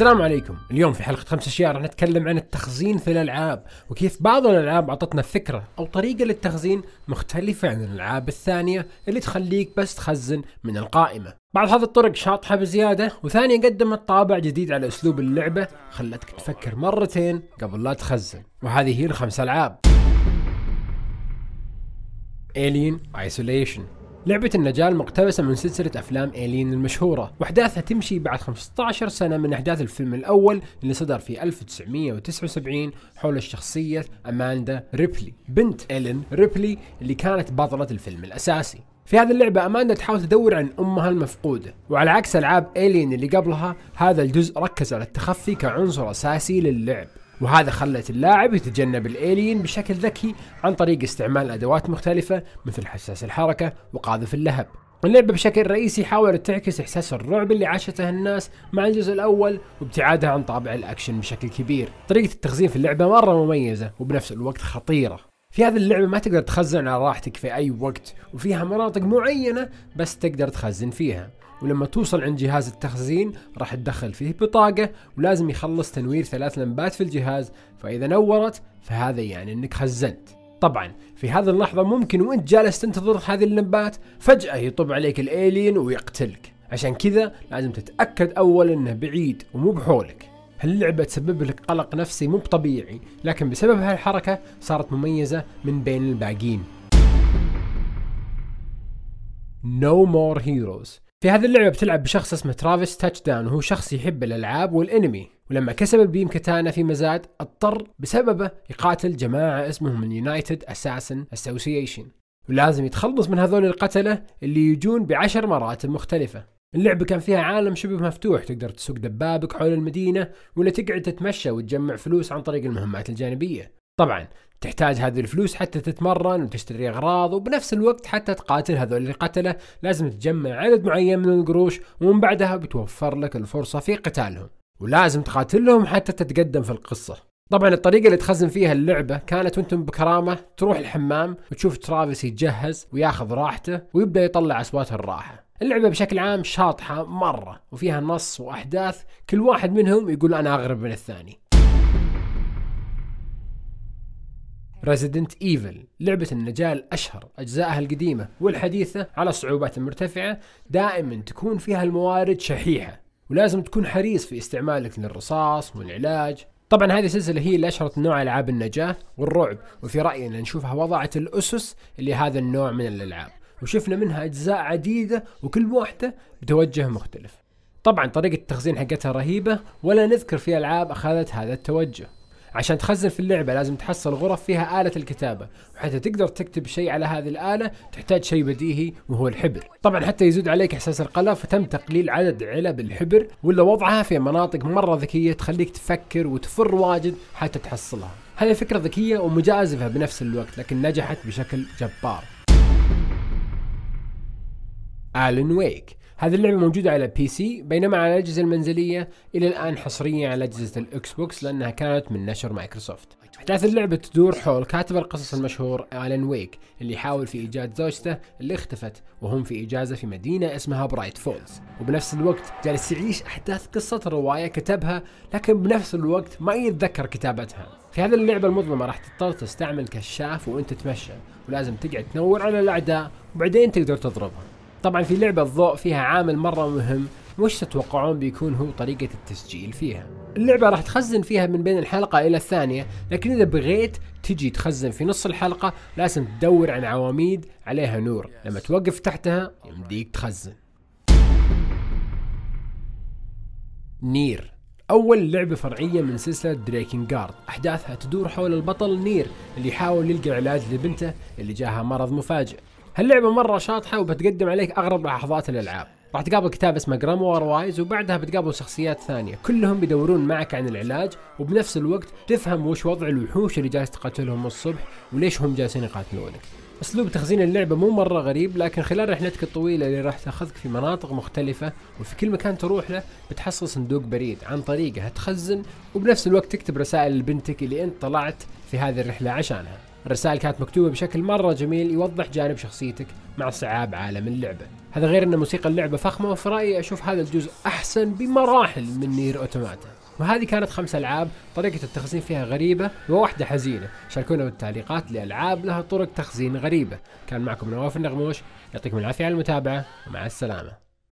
السلام عليكم اليوم في حلقة خمس أشياء راح نتكلم عن التخزين في الألعاب وكيف بعض الألعاب أعطتنا فكرة أو طريقة للتخزين مختلفة عن الألعاب الثانية اللي تخليك بس تخزن من القائمة بعض هذه الطرق شاطحة بزيادة وثانية قدمت طابع جديد على أسلوب اللعبة خلتك تفكر مرتين قبل لا تخزن وهذه هي الخمس ألعاب Alien Isolation لعبة النجال مقتبسة من سلسلة أفلام إيلين المشهورة وأحداثها تمشي بعد 15 سنة من أحداث الفيلم الأول اللي صدر في 1979 حول الشخصية أماندا ريبلي بنت إيلين ريبلي اللي كانت بطلة الفيلم الأساسي في هذه اللعبة أماندا تحاول تدور عن أمها المفقودة وعلى عكس ألعاب إيلين اللي قبلها هذا الجزء ركز على التخفي كعنصر أساسي للعب وهذا خلت اللاعب يتجنب الالين بشكل ذكي عن طريق استعمال ادوات مختلفه مثل حساس الحركه وقاذف اللهب اللعبة بشكل رئيسي حاولت تعكس إحساس الرعب اللي عاشته الناس مع الجزء الأول وابتعادها عن طابع الأكشن بشكل كبير طريقة التخزين في اللعبة مرة مميزة وبنفس الوقت خطيرة في هذه اللعبة ما تقدر تخزن على راحتك في أي وقت وفيها مناطق معينة بس تقدر تخزن فيها ولما توصل عند جهاز التخزين راح تدخل فيه بطاقة ولازم يخلص تنوير ثلاث لمبات في الجهاز فإذا نورت فهذا يعني أنك خزنت طبعا في هذه اللحظة ممكن وانت جالس تنتظر هذه اللمبات فجأة يطب عليك الالين ويقتلك عشان كذا لازم تتأكد أولا انه بعيد ومو بحولك هاللعبة تسبب لك قلق نفسي مو طبيعي لكن بسبب هالحركة صارت مميزة من بين الباقيين No More Heroes في هذه اللعبة بتلعب بشخص اسمه ترافيس تاتش داون وهو شخص يحب الألعاب والأنمي ولما كسب البيم كتانا في مزاد اضطر بسببه يقاتل جماعة اسمهم اليونايتد اساسن اسوسيشن ولازم يتخلص من هذول القتلة اللي يجون بعشر مراتب مختلفة اللعبة كان فيها عالم شبه مفتوح تقدر تسوق دبابك حول المدينة ولا تقعد تتمشى وتجمع فلوس عن طريق المهمات الجانبية طبعا تحتاج هذه الفلوس حتى تتمرن وتشتري أغراض وبنفس الوقت حتى تقاتل هذول اللي قتله لازم تجمع عدد معين من القروش ومن بعدها بتوفر لك الفرصة في قتالهم ولازم تقاتلهم حتى تتقدم في القصة طبعا الطريقة اللي تخزن فيها اللعبة كانت وانتم بكرامة تروح الحمام وتشوف ترافيس يتجهز وياخذ راحته ويبدأ يطلع أصوات الراحة اللعبة بشكل عام شاطحة مرة وفيها نص وأحداث كل واحد منهم يقول أنا أغرب من الثاني ريزيدنت ايفل لعبة النجاة الأشهر أجزائها القديمة والحديثة على الصعوبات المرتفعة دائما تكون فيها الموارد شحيحة ولازم تكون حريص في استعمالك للرصاص والعلاج طبعا هذه السلسلة هي اللي أشهرت نوع ألعاب النجاة والرعب وفي رأينا نشوفها وضعت الأسس لهذا النوع من الألعاب وشفنا منها أجزاء عديدة وكل واحدة بتوجه مختلف طبعا طريقة التخزين حقتها رهيبة ولا نذكر في ألعاب أخذت هذا التوجه عشان تخزن في اللعبه لازم تحصل غرف فيها اله الكتابه وحتى تقدر تكتب شيء على هذه الاله تحتاج شيء بديهي وهو الحبر طبعا حتى يزود عليك احساس القلق فتم تقليل عدد علب الحبر ولا وضعها في مناطق مره ذكيه تخليك تفكر وتفر واجد حتى تحصلها هذه فكرة ذكية ومجازفة بنفس الوقت لكن نجحت بشكل جبار آلن ويك هذه اللعبة موجودة على بي سي بينما على الأجهزة المنزلية إلى الآن حصرية على أجهزة الإكس بوكس لأنها كانت من نشر مايكروسوفت أحداث اللعبة تدور حول كاتب القصص المشهور آلين ويك اللي يحاول في إيجاد زوجته اللي اختفت وهم في إجازة في مدينة اسمها برايت فولز وبنفس الوقت جالس يعيش أحداث قصة رواية كتبها لكن بنفس الوقت ما يتذكر كتابتها في هذه اللعبة المظلمة راح تضطر تستعمل كشاف وانت تمشى ولازم تقعد تنور على الأعداء وبعدين تقدر تضربهم طبعا في لعبة الضوء فيها عامل مرة مهم وش تتوقعون بيكون هو طريقة التسجيل فيها اللعبة راح تخزن فيها من بين الحلقة إلى الثانية لكن إذا بغيت تجي تخزن في نص الحلقة لازم تدور عن عواميد عليها نور لما توقف تحتها يمديك تخزن نير أول لعبة فرعية من سلسلة جارد أحداثها تدور حول البطل نير اللي يحاول يلقى علاج لبنته اللي جاها مرض مفاجئ هاللعبة مرة شاطحة وبتقدم عليك أغرب لحظات الألعاب راح تقابل كتاب اسمه جراموار وايز وبعدها بتقابل شخصيات ثانية كلهم بيدورون معك عن العلاج وبنفس الوقت تفهم وش وضع الوحوش اللي جالس تقاتلهم الصبح وليش هم جالسين يقاتلونك اسلوب تخزين اللعبه مو مره غريب لكن خلال رحلتك الطويله اللي راح تاخذك في مناطق مختلفه وفي كل مكان تروح له بتحصل صندوق بريد عن طريقه تخزن وبنفس الوقت تكتب رسائل لبنتك اللي انت طلعت في هذه الرحله عشانها الرسائل كانت مكتوبة بشكل مرة جميل يوضح جانب شخصيتك مع صعاب عالم اللعبة هذا غير أن موسيقى اللعبة فخمة وفي رأيي أشوف هذا الجزء أحسن بمراحل من نير أوتوماتا وهذه كانت خمس ألعاب طريقة التخزين فيها غريبة وواحدة حزينة شاركونا بالتعليقات لألعاب لها طرق تخزين غريبة كان معكم نواف النغموش يعطيكم العافية على المتابعة ومع السلامة